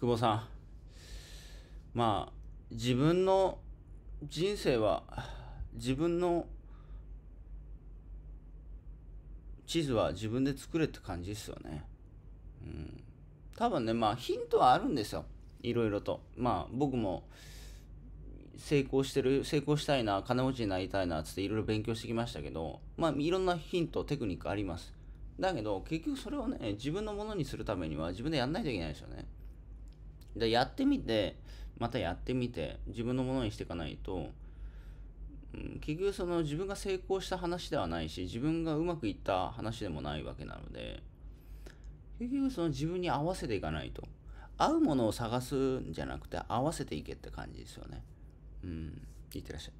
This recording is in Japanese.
久保さんまあ自分の人生は自分の地図は自分で作れって感じですよね。うん、多分ねまあヒントはあるんですよいろいろと。まあ僕も成功してる成功したいな金持ちになりたいなっつっていろいろ勉強してきましたけどまあいろんなヒントテクニックあります。だけど結局それをね自分のものにするためには自分でやんないといけないですよね。で、やってみて、またやってみて、自分のものにしていかないと、うん、結局その自分が成功した話ではないし、自分がうまくいった話でもないわけなので、結局その自分に合わせていかないと。合うものを探すんじゃなくて、合わせていけって感じですよね。うん。いってらっしゃい。